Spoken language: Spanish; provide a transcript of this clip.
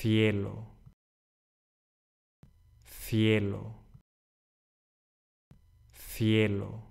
cielo, cielo, cielo.